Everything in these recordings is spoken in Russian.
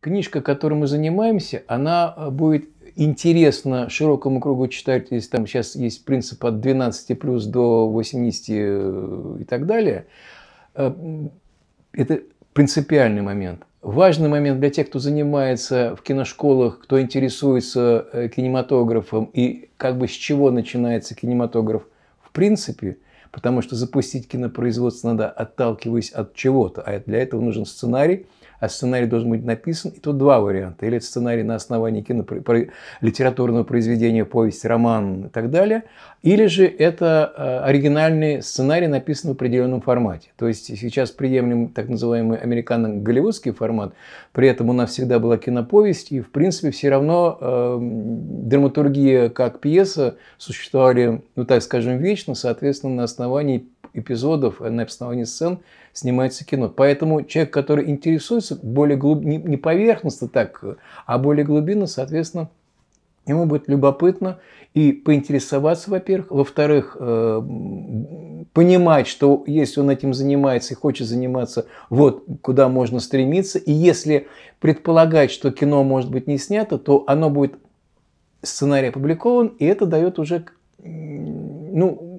книжка, которой мы занимаемся, она э, будет интересна широкому кругу читателей. если там сейчас есть принцип от 12 плюс до 80 э, и так далее, э, это принципиальный момент. Важный момент для тех, кто занимается в киношколах, кто интересуется кинематографом и как бы с чего начинается кинематограф в принципе, потому что запустить кинопроизводство надо отталкиваясь от чего-то, а для этого нужен сценарий – а сценарий должен быть написан. И тут два варианта. Или это сценарий на основании кино, литературного произведения, повести, роман и так далее. Или же это э, оригинальный сценарий, написанный в определенном формате. То есть сейчас приемлем так называемый американо-голливудский формат. При этом у нас всегда была киноповесть. И, в принципе, все равно э, драматургия как пьеса существовали, ну так скажем, вечно. Соответственно, на основании эпизодов, э, на обоснование сцен снимается кино. Поэтому человек, который интересуется более глуб... не поверхностно так, э, а более глубинно, соответственно, ему будет любопытно и поинтересоваться, во-первых, во-вторых, э, понимать, что если он этим занимается и хочет заниматься, вот куда можно стремиться, и если предполагать, что кино может быть не снято, то оно будет сценарий опубликован, и это дает уже ну,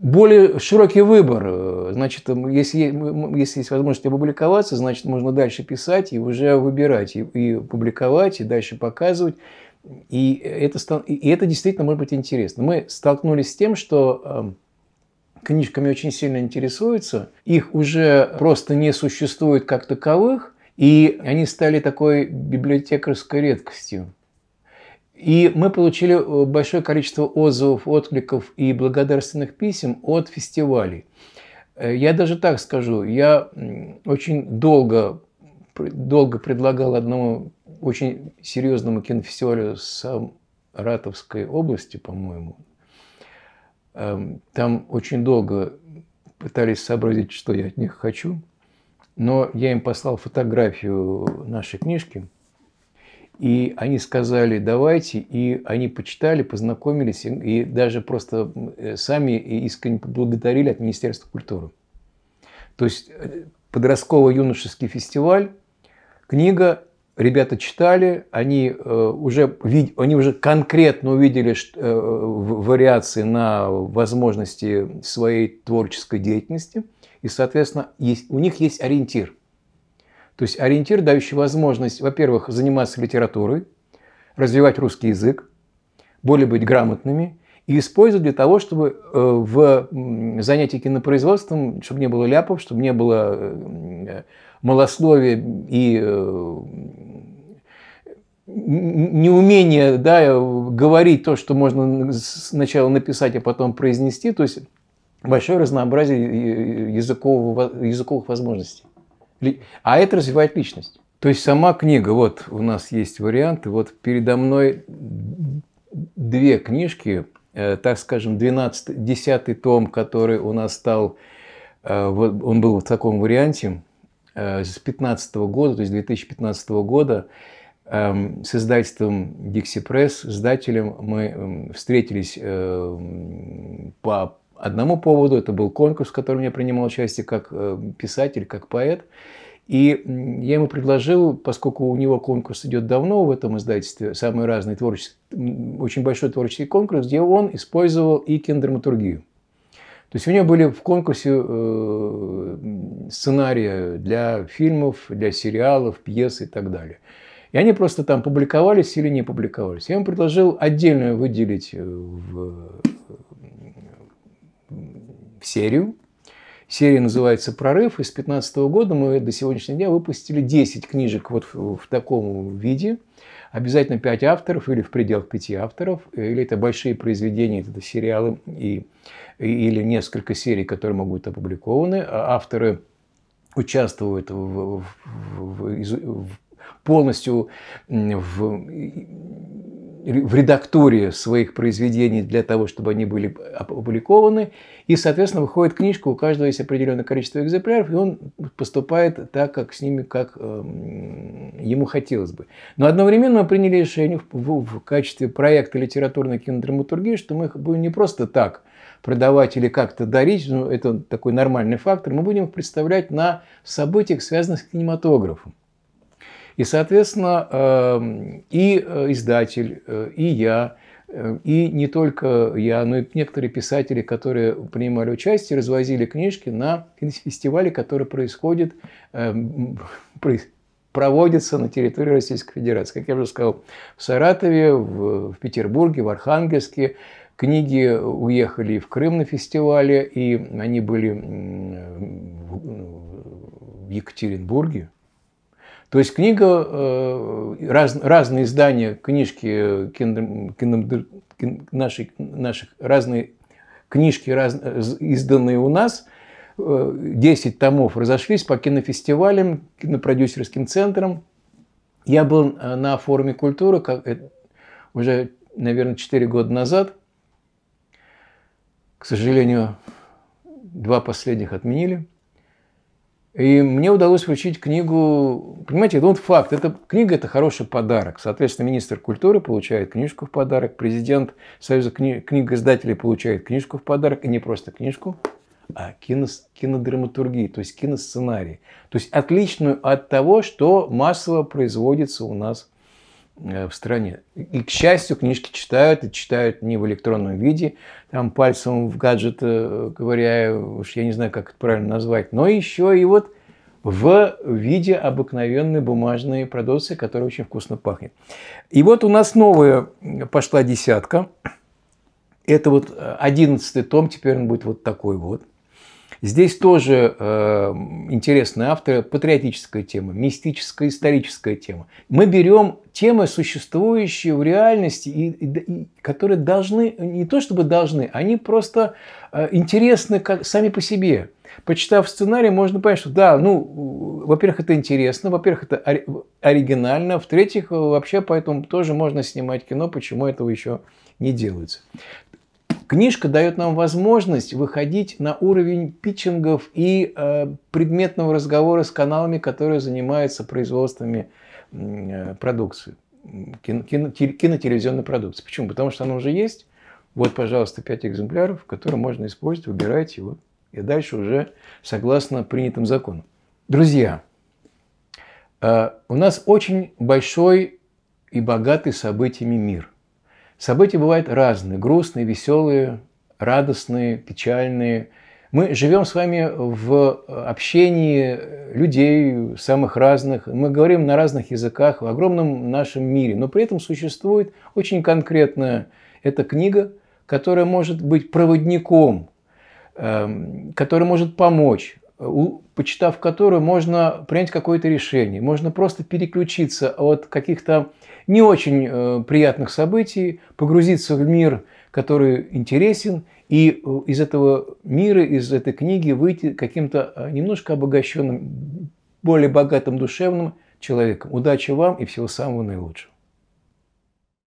более широкий выбор. Э, значит, если, если есть возможность опубликоваться, значит, можно дальше писать и уже выбирать, и, и публиковать, и дальше показывать. И это, и это действительно может быть интересно. Мы столкнулись с тем, что эм, книжками очень сильно интересуются, их уже просто не существует как таковых, и они стали такой библиотекарской редкостью. И мы получили э, большое количество отзывов, откликов и благодарственных писем от фестивалей. Э, я даже так скажу, я очень долго, долго предлагал одному очень серьезному кинофестивалю с Ратовской области, по-моему. Эм, там очень долго пытались сообразить, что я от них хочу. Но я им послал фотографию нашей книжки – и они сказали, давайте, и они почитали, познакомились, и даже просто э, сами искренне поблагодарили от Министерства культуры. То есть э, подростково-юношеский фестиваль, книга, ребята читали, они э, уже, они уже конкретно увидели вариации на возможности своей творческой деятельности, и, соответственно, есть, у них есть ориентир – то есть ориентир, дающий возможность, во-первых, заниматься литературой, развивать русский язык, более быть грамотными и использовать для того, чтобы э, в занятии кинопроизводством, чтобы не было ляпов, чтобы не было э, малословия и э, неумение да, говорить то, что можно сначала написать, а потом произнести. То есть большое разнообразие языковых возможностей. А это развивает личность. То есть сама книга, вот у нас есть варианты, вот передо мной две книжки, э, так скажем, 12, 10 том, который у нас стал, э, вот он был в таком варианте, э, с 15 года, то есть 2015 года, эм, с издательством Dixie Press, с издателем мы эм, встретились эм, по одному поводу. Это был конкурс, в котором я принимал участие как э, писатель, как поэт. И я ему предложил, поскольку у него конкурс идет давно в этом издательстве, самый разный творческий, очень большой творческий конкурс, где он использовал и киндраматургию. То есть у него были в конкурсе э, сценарии для фильмов, для сериалов, пьес и так далее. И они просто там публиковались или не публиковались. Я ему предложил отдельно выделить э, в серию. Серия называется «Прорыв», и с 2015 года мы до сегодняшнего дня выпустили 10 книжек вот в, в таком виде. Обязательно 5 авторов или в пределах 5 авторов, или это большие произведения, это сериалы и, или несколько серий, которые могут быть опубликованы. А авторы участвуют в, в, в, в полностью в в редактуре своих произведений для того, чтобы они были опубликованы. И, соответственно, выходит книжка, у каждого есть определенное количество экземпляров, и он поступает так, как с ними, как эм, ему хотелось бы. Но одновременно мы приняли решение в, в качестве проекта литературной кинодраматургии, что мы их будем не просто так продавать или как-то дарить, ну, это такой нормальный фактор, мы будем их представлять на событиях, связанных с кинематографом. И, соответственно, эм, и э, издатель, э, и я, э, и не только я, но и некоторые писатели, которые принимали участие, развозили книжки на фестивале, который происходит, проводится на территории Российской Федерации. Как я уже сказал, в Саратове, в, Петербурге, в Архангельске. Книги уехали в Крым на фестивале, и они были в Екатеринбурге, то есть книга, э, раз, разные издания книжки э, киндер, киндер, кин, наших, наших, разные книжки, раз, изданные у нас, 10 э, томов разошлись по кинофестивалям, кинопродюсерским центрам. Я был на форуме культуры как, уже, наверное, 4 года назад. К сожалению, два последних отменили – и мне удалось вручить книгу, понимаете, это вот факт, Это книга – это хороший подарок. Соответственно, министр культуры получает книжку в подарок, президент Союза кни... книгоиздателей получает книжку в подарок, и не просто книжку, а кино, кинодраматургии, то есть киносценарий. То есть отличную от того, что массово производится у нас Э, в стране. И, к счастью, книжки читают, и читают не в электронном виде, там пальцем в гаджет говоря, э, уж я не знаю, как это правильно назвать, но еще и вот в виде обыкновенной бумажной продукции, которая очень вкусно пахнет. И вот у нас новая пошла десятка. Это вот э, одиннадцатый том, теперь он будет вот такой вот – Здесь тоже э, интересные авторы, патриотическая тема, мистическая, историческая тема. Мы берем темы, существующие в реальности, и, и, и, которые должны, не то чтобы должны, они просто э, интересны как, сами по себе. Почитав сценарий, можно понять, что да, ну, во-первых, это интересно, во-первых, это оригинально, в-третьих, вообще поэтому тоже можно снимать кино, почему этого еще не делается. Книжка дает нам возможность выходить на уровень питчингов и э, предметного разговора с каналами, которые занимаются производствами э, продукции, кино, кинотелевизионной продукции. Почему? Потому что она уже есть. Вот, пожалуйста, пять экземпляров, которые можно использовать, выбирайте его. И дальше уже согласно принятым законам. Друзья, э, у нас очень большой и богатый событиями мир – События бывают разные. Грустные, веселые, радостные, печальные. Мы живем с вами в э, общении людей самых разных. Мы говорим на разных языках в огромном нашем мире. Но при этом существует очень конкретная эта книга, которая может быть проводником, эм, которая может помочь почитав которую, можно принять какое-то решение, можно просто переключиться от каких-то не очень э, приятных событий, погрузиться в мир, который интересен, и э, из этого мира, из этой книги выйти каким-то э, немножко обогащенным, более богатым душевным человеком. Удачи вам и всего самого наилучшего.